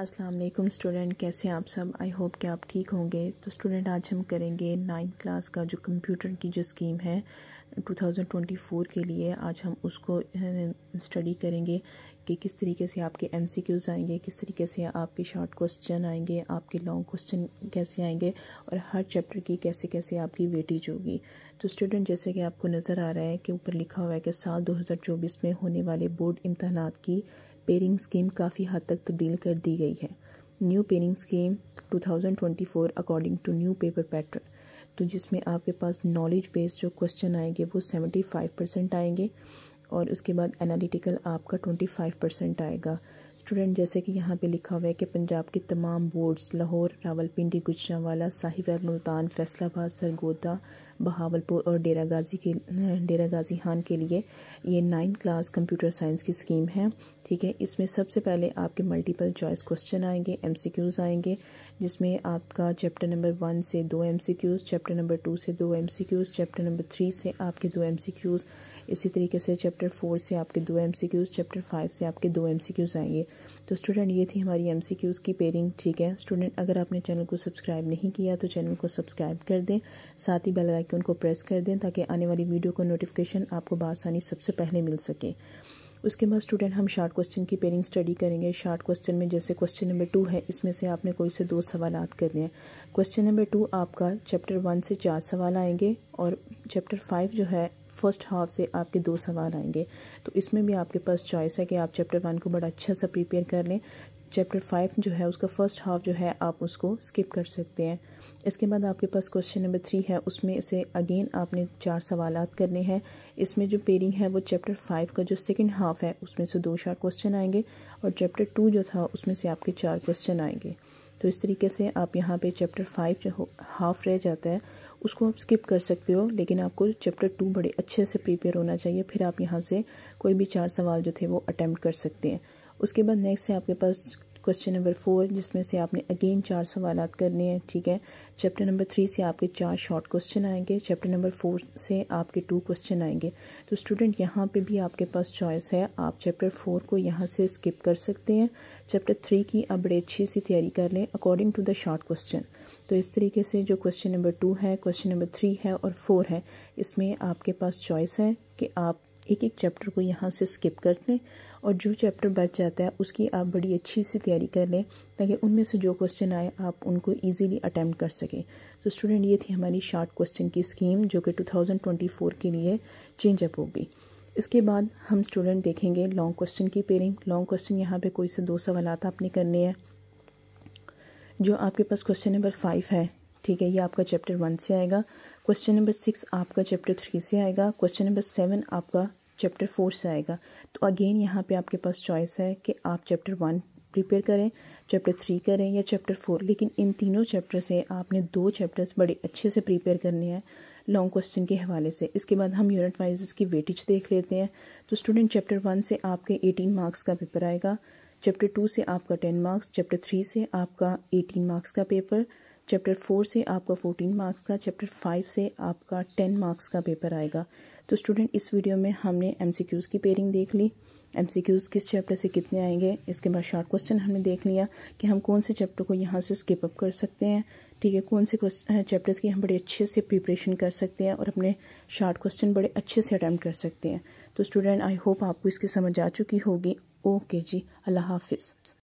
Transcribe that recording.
अस्सलाम वालेकुम स्टूडेंट कैसे आप सब आई होप कि आप ठीक होंगे तो स्टूडेंट आज हम करेंगे नाइन्थ क्लास का जो कंप्यूटर की जो स्कीम है 2024 के लिए आज हम उसको स्टडी करेंगे कि किस तरीके से आपके एम सी क्यूज़ आएंगे किस तरीके से आपके शॉर्ट क्वेश्चन आएंगे आपके लॉन्ग क्वेश्चन कैसे आएंगे और हर चैप्टर की कैसे कैसे आपकी वेटेज होगी तो स्टूडेंट जैसे कि आपको नज़र आ रहा है कि ऊपर लिखा हुआ है कि साल 2024 में होने वाले बोर्ड इम्तहान की पेरिंग स्कीम काफ़ी हद तक तब्दील तो कर दी गई है new pairing scheme 2024 according to new paper pattern तो जिसमें आपके पास नॉलेज बेस्ड जो क्वेश्चन आएंगे वो सेवेंटी फाइव परसेंट आएंगे और उसके बाद एनालिटिकल आपका ट्वेंटी फाइव परसेंट आएगा स्टूडेंट जैसे कि यहाँ पे लिखा हुआ है कि पंजाब के तमाम बोर्ड्स लाहौर रावलपिंडी गुजरावाला साहिब मुल्तान फैसलाबाद सरगोदा बहावलपुर और डेरा गाजी के डेरा गाजी खान के लिए ये नाइन्थ क्लास कंप्यूटर साइंस की स्कीम है ठीक है इसमें सबसे पहले आपके मल्टीपल चॉइस क्वेश्चन आएंगे एमसीक्यूज आएंगे जिसमें आपका चैप्टर नंबर वन से दो एमसीक्यूज चैप्टर नंबर टू से दो एमसीक्यूज चैप्टर नंबर थ्री से आपके दो एमसीक्यूज इसी तरीके से चैप्टर फोर से आपके दो एम चैप्टर फाइव से आपके दो एम आएंगे तो स्टूडेंट ये थी हमारी एम की पेयरिंग ठीक है स्टूडेंट अगर आपने चैनल को सब्सक्राइब नहीं किया तो चैनल को सब्सक्राइब कर दें साथ ही बेल आइकन को प्रेस कर दें ताकि आने वाली वीडियो का नोटिफिकेशन आपको बसानी सबसे पहले मिल सके उसके बाद स्टूडेंट हम शार्ट क्वेश्चन की पेयरिंग स्टडी करेंगे शार्ट क्वेश्चन में जैसे क्वेश्चन नंबर टू है इसमें से आपने कोई से दो सवाल करने हैं क्वेश्चन नंबर टू आपका चैप्टर वन से चार सवाल आएंगे और चैप्टर फाइव जो है फर्स्ट हाफ से आपके दो सवाल आएंगे तो इसमें भी आपके पास चॉइस है कि आप चैप्टर वन को बड़ा अच्छा सा प्रिपेयर कर लें चैप्टर फाइव जो है उसका फर्स्ट हाफ जो है आप उसको स्किप कर सकते हैं इसके बाद आपके पास क्वेश्चन नंबर थ्री है उसमें से अगेन आपने चार सवाल करने हैं इसमें जो पेरिंग है वो चैप्टर फाइव का जो सेकंड हाफ है उसमें से दो चार क्वेश्चन आएंगे और चैप्टर टू जो था उसमें से आपके चार क्वेश्चन आएंगे तो इस तरीके से आप यहाँ पे चैप्टर फाइव जो हाफ रह जाता है उसको आप स्किप कर सकते हो लेकिन आपको चैप्टर टू बड़े अच्छे से प्रिपेयर होना चाहिए फिर आप यहाँ से कोई भी चार सवाल जो थे वो अटैम्प्ट कर सकते हैं उसके बाद नेक्स्ट है आपके पास क्वेश्चन नंबर फोर जिसमें से आपने अगेन चार सवाल करने हैं ठीक है चैप्टर नंबर थ्री से आपके चार शॉर्ट क्वेश्चन आएंगे चैप्टर नंबर फोर से आपके टू क्वेश्चन आएंगे तो स्टूडेंट यहाँ पे भी आपके पास चॉइस है आप चैप्टर फोर को यहाँ से स्किप कर सकते हैं चैप्टर थ्री की आप बड़ी अच्छी सी तैयारी कर लें according to the short question तो इस तरीके से जो क्वेश्चन नंबर टू है क्वेश्चन नंबर थ्री है और फोर है इसमें आपके पास चॉइस है कि आप एक एक चैप्टर को यहाँ से स्किप कर लें और जो चैप्टर बच जाता है उसकी आप बड़ी अच्छी सी तैयारी कर लें ताकि उनमें से जो क्वेश्चन आए आप उनको इजीली अटैम्प्ट कर सकें तो स्टूडेंट ये थी हमारी शार्ट क्वेश्चन की स्कीम जो कि 2024 के लिए चेंज अप होगी इसके बाद हम स्टूडेंट देखेंगे लॉन्ग क्वेश्चन की पेयरिंग लॉन्ग क्वेश्चन यहाँ पर कोई से दो सवाल आपने करने हैं जो आपके पास क्वेश्चन नंबर फाइव है ठीक है ये आपका चैप्टर वन से आएगा क्वेश्चन नंबर सिक्स आपका चैप्टर थ्री से आएगा क्वेश्चन नंबर सेवन आपका चैप्टर फोर से आएगा तो अगेन यहाँ पे आपके पास चॉइस है कि आप चैप्टर वन प्रिपेयर करें चैप्टर थ्री करें या चैप्टर फोर लेकिन इन तीनों चैप्टर से आपने दो चैप्टर्स बड़े अच्छे से प्रिपेयर करने हैं लॉन्ग क्वेश्चन के हवाले से इसके बाद हम यूनिट वाइज इसकी वेटेज देख लेते हैं तो स्टूडेंट चैप्टर वन से आपके एटीन मार्क्स का पेपर आएगा चैप्टर टू से आपका टेन मार्क्स चैप्टर थ्री से आपका एटीन मार्क्स का पेपर चैप्टर फोर से आपका फोर्टीन मार्क्स का चैप्टर फाइव से आपका टेन मार्क्स का पेपर आएगा तो स्टूडेंट इस वीडियो में हमने एम की पेयरिंग देख ली एम किस चैप्टर से कितने आएंगे इसके बाद शॉर्ट क्वेश्चन हमने देख लिया कि हम कौन से चैप्टर को यहाँ से स्किप अप कर सकते हैं ठीक है कौन से चैप्टर्स की हम बड़े अच्छे से प्रिपरेशन कर सकते हैं और अपने शार्ट क्वेश्चन बड़े अच्छे से अटैम्प्ट कर सकते हैं तो स्टूडेंट आई होप आपको इसकी समझ आ चुकी होगी ओके जी अल्लाह हाफिज़